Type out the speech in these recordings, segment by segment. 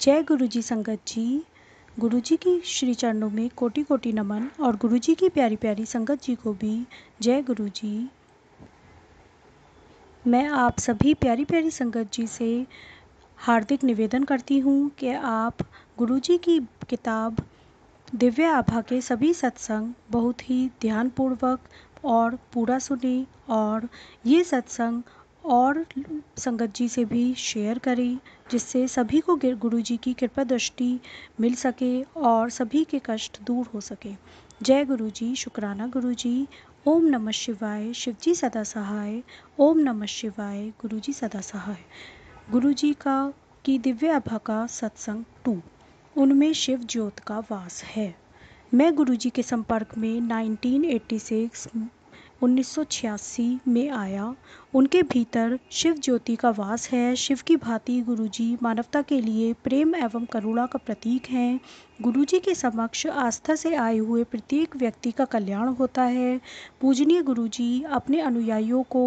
जय गुरु जी संगत जी गुरु जी की श्री चरणों में कोटि कोटि नमन और गुरु जी की प्यारी प्यारी संगत जी को भी जय गुरु जी मैं आप सभी प्यारी प्यारी संगत जी से हार्दिक निवेदन करती हूँ कि आप गुरु जी की किताब दिव्य आभा के सभी सत्संग बहुत ही ध्यानपूर्वक और पूरा सुने और ये सत्संग और संगत जी से भी शेयर करें जिससे सभी को गुरु जी की कृपा दृष्टि मिल सके और सभी के कष्ट दूर हो सके जय गुरु जी शुक्राना गुरु जी ओम नमः शिवाय शिव जी सदा सहाय ओम नमः शिवाय गुरु जी सदा सहाय गुरु जी का की दिव्य अभा का सत्संग टू उनमें शिव ज्योत का वास है मैं गुरुजी के संपर्क में 1986 1986 में आया उनके भीतर शिव ज्योति का वास है शिव की भांति गुरुजी मानवता के लिए प्रेम एवं करुणा का प्रतीक हैं गुरुजी के समक्ष आस्था से आए हुए प्रत्येक व्यक्ति का कल्याण होता है पूजनीय गुरुजी अपने अनुयायियों को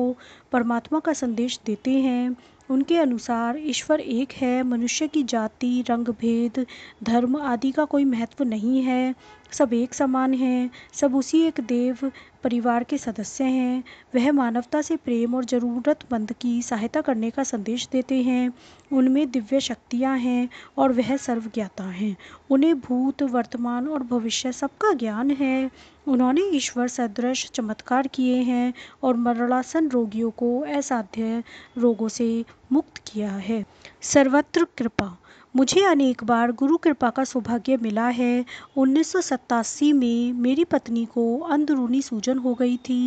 परमात्मा का संदेश देते हैं उनके अनुसार ईश्वर एक है मनुष्य की जाति रंग भेद धर्म आदि का कोई महत्व नहीं है सब एक समान हैं सब उसी एक देव परिवार के सदस्य हैं वह मानवता से प्रेम और ज़रूरतमंद की सहायता करने का संदेश देते हैं उनमें दिव्य शक्तियाँ हैं और वह सर्वज्ञाता हैं उन्हें भूत वर्तमान और भविष्य सबका ज्ञान है उन्होंने ईश्वर सदृश चमत्कार किए हैं और मरणासन रोगियों को असाध्य रोगों से मुक्त किया है सर्वत्र कृपा मुझे अनेक बार गुरु कृपा का सौभाग्य मिला है उन्नीस में मेरी पत्नी को अंदरूनी सूजन हो गई थी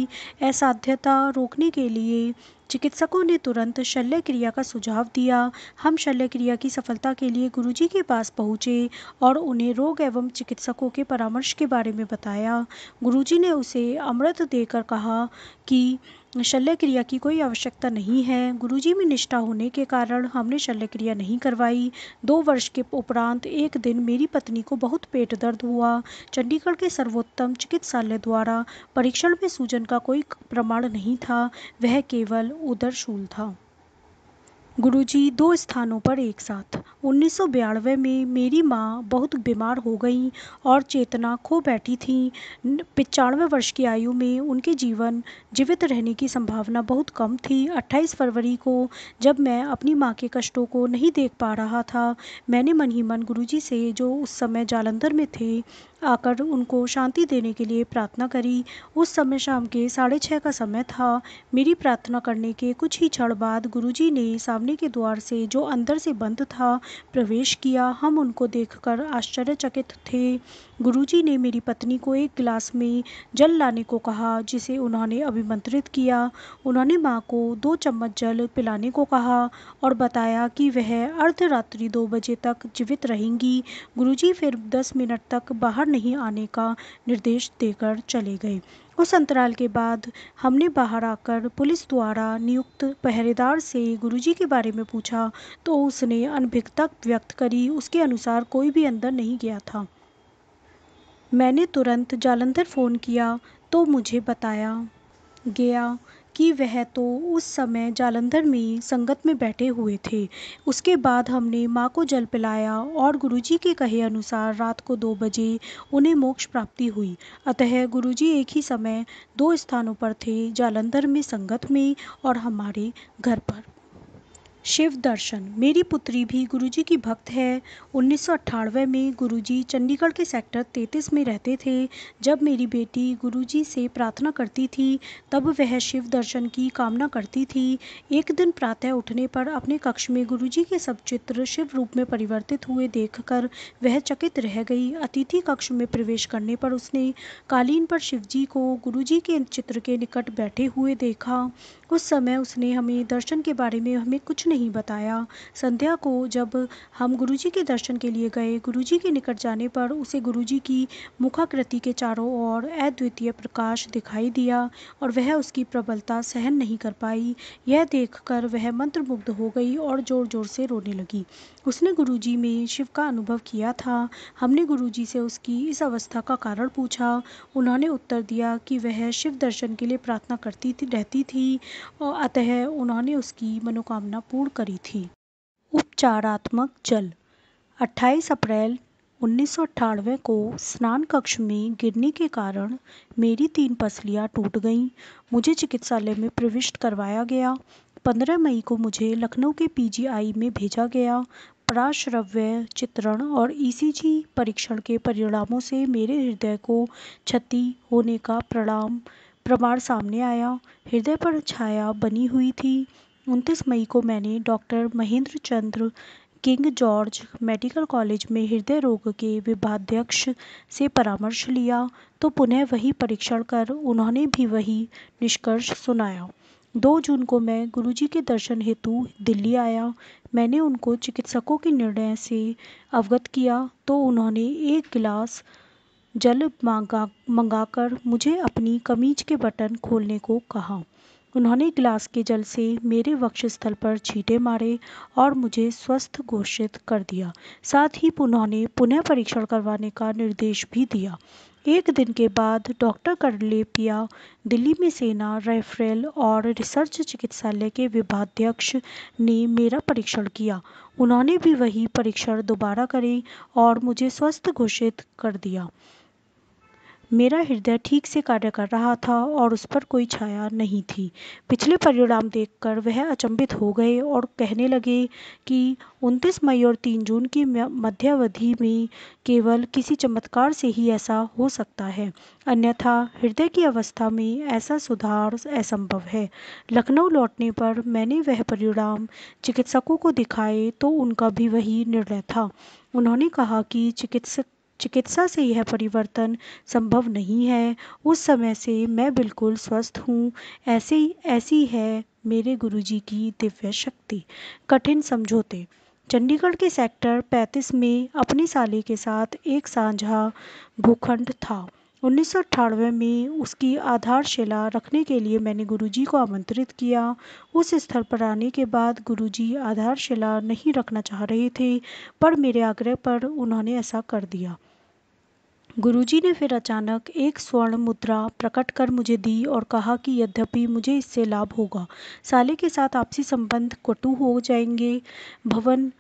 असाध्यता रोकने के लिए चिकित्सकों ने तुरंत शल्य क्रिया का सुझाव दिया हम शल्य क्रिया की सफलता के लिए गुरुजी के पास पहुँचे और उन्हें रोग एवं चिकित्सकों के परामर्श के बारे में बताया गुरुजी ने उसे अमृत देकर कहा कि शल्य क्रिया की कोई आवश्यकता नहीं है गुरुजी में निष्ठा होने के कारण हमने शल्य क्रिया नहीं करवाई दो वर्ष के उपरांत एक दिन मेरी पत्नी को बहुत पेट दर्द हुआ चंडीगढ़ के सर्वोत्तम चिकित्सालय द्वारा परीक्षण में सूजन का कोई प्रमाण नहीं था वह केवल उदर शूल था गुरुजी दो स्थानों पर एक साथ उन्नीस में मेरी माँ बहुत बीमार हो गई और चेतना खो बैठी थी पचानवे वर्ष की आयु में उनके जीवन जीवित रहने की संभावना बहुत कम थी 28 फरवरी को जब मैं अपनी माँ के कष्टों को नहीं देख पा रहा था मैंने मन ही मन गुरुजी से जो उस समय जालंधर में थे आकर उनको शांति देने के लिए प्रार्थना करी उस समय शाम के साढ़े छः का समय था मेरी प्रार्थना करने के कुछ ही क्षण बाद गुरुजी ने सामने के द्वार से जो अंदर से बंद था प्रवेश किया हम उनको देखकर आश्चर्यचकित थे गुरुजी ने मेरी पत्नी को एक गिलास में जल लाने को कहा जिसे उन्होंने अभिमंत्रित किया उन्होंने माँ को दो चम्मच जल पिलाने को कहा और बताया कि वह अर्धरात्रि दो बजे तक जीवित रहेंगी गुरुजी फिर दस मिनट तक बाहर नहीं आने का निर्देश देकर चले गए उस अंतराल के बाद हमने बाहर आकर पुलिस द्वारा नियुक्त पहरेदार से गुरुजी के बारे में पूछा तो उसने अनभिज्ञता व्यक्त करी उसके अनुसार कोई भी अंदर नहीं गया था मैंने तुरंत जालंधर फ़ोन किया तो मुझे बताया गया कि वह तो उस समय जालंधर में संगत में बैठे हुए थे उसके बाद हमने माँ को जल पिलाया और गुरुजी के कहे अनुसार रात को दो बजे उन्हें मोक्ष प्राप्ति हुई अतः गुरुजी एक ही समय दो स्थानों पर थे जालंधर में संगत में और हमारे घर पर शिव दर्शन मेरी पुत्री भी गुरुजी की भक्त है उन्नीस में गुरुजी चंडीगढ़ के सेक्टर 33 में रहते थे जब मेरी बेटी गुरुजी से प्रार्थना करती थी तब वह शिव दर्शन की कामना करती थी एक दिन प्रातः उठने पर अपने कक्ष में गुरुजी के सब चित्र शिव रूप में परिवर्तित हुए देखकर वह चकित रह गई अतिथि कक्ष में प्रवेश करने पर उसने कालीन पर जी को जी के चित्र के निकट बैठे हुए देखा उस समय उसने हमें दर्शन के बारे में हमें कुछ नहीं नहीं बताया संध्या को जब हम गुरुजी के दर्शन के लिए गए गुरुजी के निकट जाने पर उसे गुरुजी की मुखाकृति के चारों ओर अद्वितीय प्रकाश दिखाई दिया और वह उसकी प्रबलता सहन नहीं कर पाई यह देखकर वह मंत्रमुग्ध हो गई और जोर जोर से रोने लगी उसने गुरु में शिव का अनुभव किया था हमने गुरु से उसकी इस अवस्था का कारण पूछा उन्होंने उत्तर दिया कि वह शिव दर्शन के लिए प्रार्थना करती रहती थी और अतः उन्होंने उसकी मनोकामना पूर्ण पूर्ण करी थी उपचारात्मक जल 28 अप्रैल उन्नीस को स्नान कक्ष में गिरने के कारण मेरी तीन पसलियां टूट गईं मुझे चिकित्सालय में प्रविष्ट करवाया गया 15 मई को मुझे लखनऊ के पीजीआई में भेजा गया प्राश्रव्य चित्रण और ईसीजी परीक्षण के परिणामों से मेरे हृदय को क्षति होने का प्रणाम प्रमाण सामने आया हृदय पर छाया बनी हुई थी उनतीस मई को मैंने doctor Mahendra Chandra King George Medical College में हृदय रोग के विभाध्यक्ष से परामर्श लिया तो पुनः वही परीक्षण कर उन्होंने भी वही निष्कर्ष सुनाया दो जून को मैं गुरुजी के दर्शन हेतु दिल्ली आया मैंने उनको चिकित्सकों के निर्णय से अवगत किया तो उन्होंने एक गिलास जल मांगा मंगाकर मुझे अपनी कमीज के बटन खोलने को कहा उन्होंने गिलास के जल से मेरे वक्षस्थल पर छींटे मारे और मुझे स्वस्थ घोषित कर दिया साथ ही उन्होंने पुनः परीक्षण करवाने का निर्देश भी दिया एक दिन के बाद डॉक्टर करलेपिया दिल्ली में सेना रेफरल और रिसर्च चिकित्सालय के विभाध्यक्ष ने मेरा परीक्षण किया उन्होंने भी वही परीक्षण दोबारा करें और मुझे स्वस्थ घोषित कर दिया मेरा हृदय ठीक से कार्य कर रहा था और उस पर कोई छाया नहीं थी पिछले परिणाम देखकर वह अचंभित हो गए और कहने लगे कि 29 मई और 3 जून की मध्यावधि में केवल किसी चमत्कार से ही ऐसा हो सकता है अन्यथा हृदय की अवस्था में ऐसा सुधार असंभव है लखनऊ लौटने पर मैंने वह परिणाम चिकित्सकों को दिखाए तो उनका भी वही निर्णय था उन्होंने कहा कि चिकित्सक चिकित्सा से यह परिवर्तन संभव नहीं है उस समय से मैं बिल्कुल स्वस्थ हूँ ऐसे ऐसी है मेरे गुरुजी की दिव्य शक्ति कठिन समझौते चंडीगढ़ के सेक्टर 35 में अपने साले के साथ एक साझा भूखंड था उन्नीस में उसकी आधारशिला रखने के लिए मैंने गुरुजी को आमंत्रित किया उस स्थल पर आने के बाद गुरुजी आधारशिला नहीं रखना चाह रहे थे पर मेरे आग्रह पर उन्होंने ऐसा कर दिया गुरुजी ने फिर अचानक एक स्वर्ण मुद्रा प्रकट कर मुझे दी और कहा कि यद्यपि मुझे इससे लाभ होगा साले के साथ आपसी संबंध कटु हो जाएंगे भवन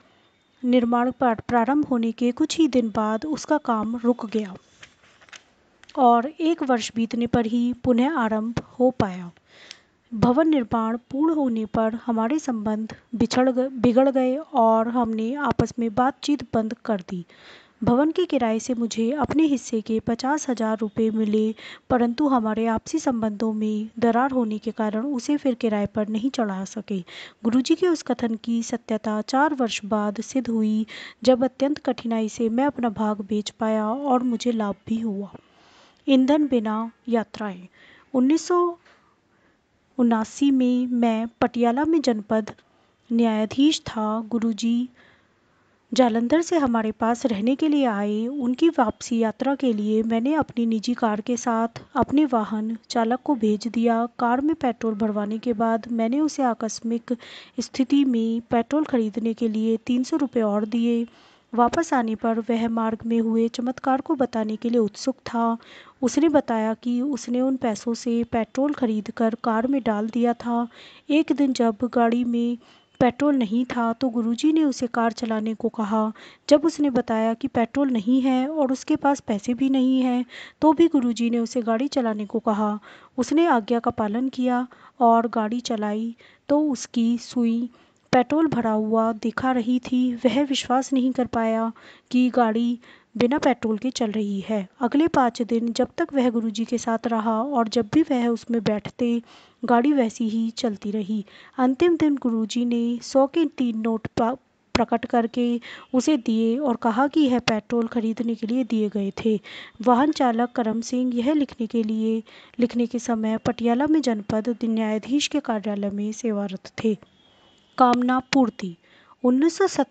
निर्माण प्रारंभ होने के कुछ ही दिन बाद उसका काम रुक गया और एक वर्ष बीतने पर ही पुनः आरंभ हो पाया भवन निर्माण पूर्ण होने पर हमारे संबंध बिछड़ बिगड़ गए और हमने आपस में बातचीत बंद कर दी भवन के किराए से मुझे अपने हिस्से के पचास हजार रुपए मिले परंतु हमारे आपसी संबंधों में दरार होने के कारण उसे फिर किराए पर नहीं चढ़ा सके गुरुजी के उस कथन की सत्यता चार वर्ष बाद सिद्ध हुई जब अत्यंत कठिनाई से मैं अपना भाग बेच पाया और मुझे लाभ भी हुआ ईंधन बिना यात्राएं उन्नीस उनासी में मैं पटियाला में जनपद न्यायाधीश था गुरुजी जालंधर से हमारे पास रहने के लिए आए उनकी वापसी यात्रा के लिए मैंने अपनी निजी कार के साथ अपने वाहन चालक को भेज दिया कार में पेट्रोल भरवाने के बाद मैंने उसे आकस्मिक स्थिति में पेट्रोल खरीदने के लिए तीन सौ रुपये और दिए वापस आने पर वह मार्ग में हुए चमत्कार को बताने के लिए उत्सुक था उसने बताया कि उसने उन पैसों से पेट्रोल खरीद कर कार में डाल दिया था एक दिन जब गाड़ी में पेट्रोल नहीं था तो गुरुजी ने उसे कार चलाने को कहा जब उसने बताया कि पेट्रोल नहीं है और उसके पास पैसे भी नहीं हैं तो भी गुरुजी ने उसे गाड़ी चलाने को कहा उसने आज्ञा का पालन किया और गाड़ी चलाई तो उसकी सुई पेट्रोल भरा हुआ दिखा रही थी वह विश्वास नहीं कर पाया कि गाड़ी बिना पेट्रोल के चल रही है अगले पाँच दिन जब तक वह गुरुजी के साथ रहा और जब भी वह उसमें बैठते गाड़ी वैसी ही चलती रही अंतिम दिन गुरुजी ने सौ के तीन नोट प्रकट करके उसे दिए और कहा कि यह पेट्रोल खरीदने के लिए दिए गए थे वाहन चालक करम सिंह यह लिखने के लिए लिखने के समय पटियाला में जनपद न्यायाधीश के कार्यालय में सेवारत थे कामना पूर्ति उन्नीस सौ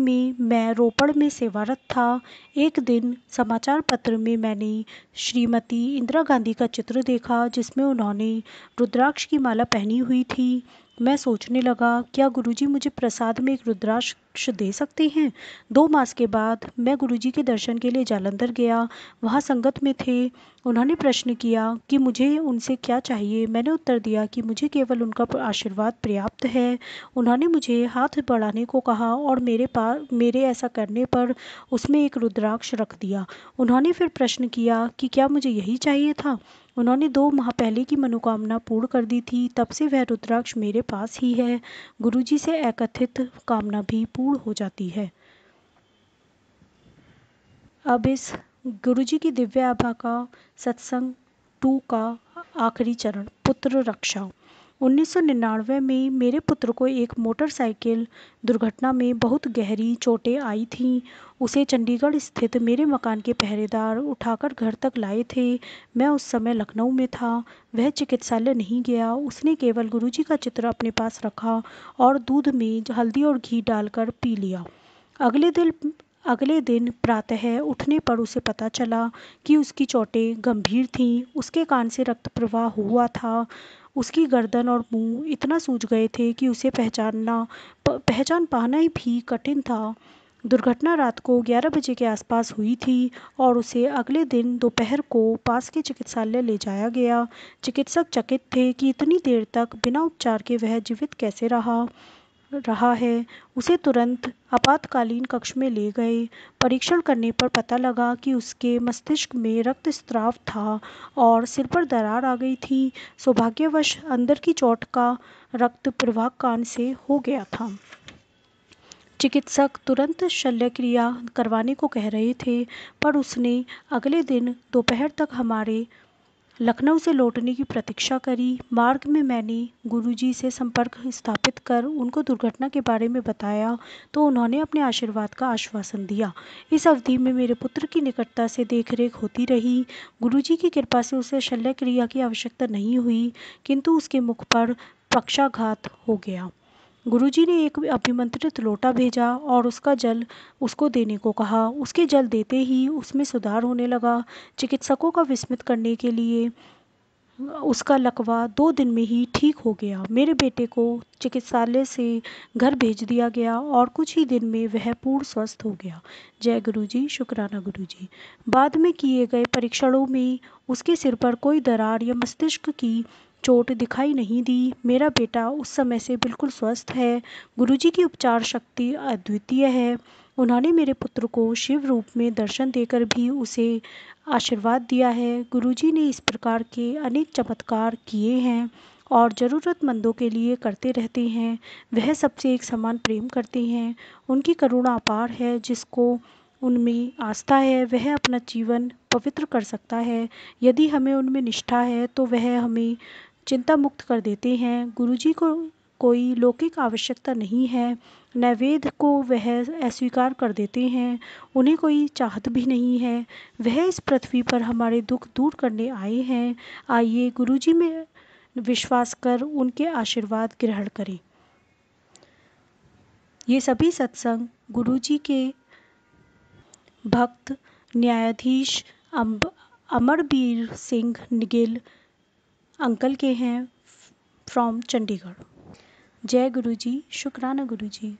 में मैं रोपड़ में सेवारत था एक दिन समाचार पत्र में मैंने श्रीमती इंदिरा गांधी का चित्र देखा जिसमें उन्होंने रुद्राक्ष की माला पहनी हुई थी मैं सोचने लगा क्या गुरुजी मुझे प्रसाद में एक रुद्राक्ष दे सकते हैं दो मास के बाद मैं गुरुजी के दर्शन के लिए जालंधर गया वहाँ संगत में थे उन्होंने प्रश्न किया कि मुझे उनसे क्या चाहिए मैंने उत्तर दिया कि मुझे केवल उनका आशीर्वाद पर्याप्त है उन्होंने मुझे हाथ बढ़ाने को कहा और मेरे पास मेरे ऐसा करने पर उसमें एक रुद्राक्ष रख दिया उन्होंने फिर प्रश्न किया कि क्या मुझे यही चाहिए था उन्होंने दो माह पहले की मनोकामना पूर्ण कर दी थी तब से वह रुद्राक्ष मेरे पास ही है गुरुजी से एकथित कामना भी पूर्ण हो जाती है अब इस गुरुजी की दिव्य आभा का सत्संग टू का आखिरी चरण पुत्र रक्षा उन्नीस सौ निन्यानवे में मेरे पुत्र को एक मोटरसाइकिल दुर्घटना में बहुत गहरी चोटें आई थीं उसे चंडीगढ़ स्थित मेरे मकान के पहरेदार उठाकर घर तक लाए थे मैं उस समय लखनऊ में था वह चिकित्सालय नहीं गया उसने केवल गुरुजी का चित्र अपने पास रखा और दूध में हल्दी और घी डालकर पी लिया अगले दिन अगले दिन प्रातः उठने पर उसे पता चला कि उसकी चोटें गंभीर थीं उसके कान से रक्त प्रवाह हुआ था उसकी गर्दन और मुँह इतना सूज गए थे कि उसे पहचानना पहचान पाना भी कठिन था दुर्घटना रात को 11 बजे के आसपास हुई थी और उसे अगले दिन दोपहर को पास के चिकित्सालय ले जाया गया चिकित्सक चकित थे कि इतनी देर तक बिना उपचार के वह जीवित कैसे रहा रहा है उसे तुरंत आपातकालीन कक्ष में ले गए परीक्षण करने पर पता लगा कि उसके मस्तिष्क में रक्त स्त्राव था और सिर पर दरार आ गई थी सौभाग्यवश अंदर की चोट का रक्त प्रवाह कान से हो गया था चिकित्सक तुरंत शल्यक्रिया करवाने को कह रहे थे पर उसने अगले दिन दोपहर तक हमारे लखनऊ से लौटने की प्रतीक्षा करी मार्ग में मैंने गुरुजी से संपर्क स्थापित कर उनको दुर्घटना के बारे में बताया तो उन्होंने अपने आशीर्वाद का आश्वासन दिया इस अवधि में मेरे पुत्र की निकटता से देखरेख होती रही गुरुजी की कृपा से उसे शल्य क्रिया की आवश्यकता नहीं हुई किंतु उसके मुख पर पक्षाघात हो गया गुरुजी ने एक अभिमंत्रित लोटा भेजा और उसका जल उसको देने को कहा उसके जल देते ही उसमें सुधार होने लगा चिकित्सकों का विस्मित करने के लिए उसका लकवा दो दिन में ही ठीक हो गया मेरे बेटे को चिकित्सालय से घर भेज दिया गया और कुछ ही दिन में वह पूर्ण स्वस्थ हो गया जय गुरुजी शुक्राना गुरुजी बाद में किए गए परीक्षणों में उसके सिर पर कोई दरार या मस्तिष्क की चोट दिखाई नहीं दी मेरा बेटा उस समय से बिल्कुल स्वस्थ है गुरुजी की उपचार शक्ति अद्वितीय है उन्होंने मेरे पुत्र को शिव रूप में दर्शन देकर भी उसे आशीर्वाद दिया है गुरुजी ने इस प्रकार के अनेक चमत्कार किए हैं और ज़रूरतमंदों के लिए करते रहते हैं वह सबसे एक समान प्रेम करते हैं उनकी करुणा अपार है जिसको उनमें आस्था है वह अपना जीवन पवित्र कर सकता है यदि हमें उनमें निष्ठा है तो वह हमें चिंता मुक्त कर देते हैं गुरुजी को कोई लौकिक आवश्यकता नहीं है नैवेद्य को वह अस्वीकार कर देते हैं उन्हें कोई चाहत भी नहीं है वह इस पृथ्वी पर हमारे दुख दूर करने आए हैं आइए गुरुजी में विश्वास कर उनके आशीर्वाद ग्रहण करें ये सभी सत्संग गुरुजी के भक्त न्यायाधीश अम्ब अमरबीर सिंह निगिल अंकल के हैं फ्रॉम चंडीगढ़ जय गुरु जी शुक्राना गुरु जी